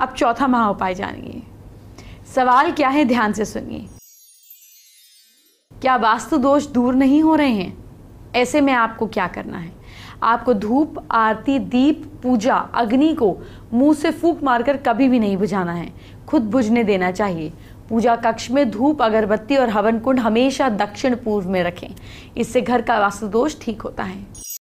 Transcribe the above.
अब चौथा महा उपाय जानिए सवाल क्या है ध्यान से सुनिए क्या वास्तु दोष दूर नहीं हो रहे हैं ऐसे में आपको क्या करना है आपको धूप आरती दीप पूजा अग्नि को मुंह से फूक मारकर कभी भी नहीं बुझाना है खुद बुझने देना चाहिए पूजा कक्ष में धूप अगरबत्ती और हवन कुंड हमेशा दक्षिण पूर्व में रखें इससे घर का वास्तु दोष ठीक होता है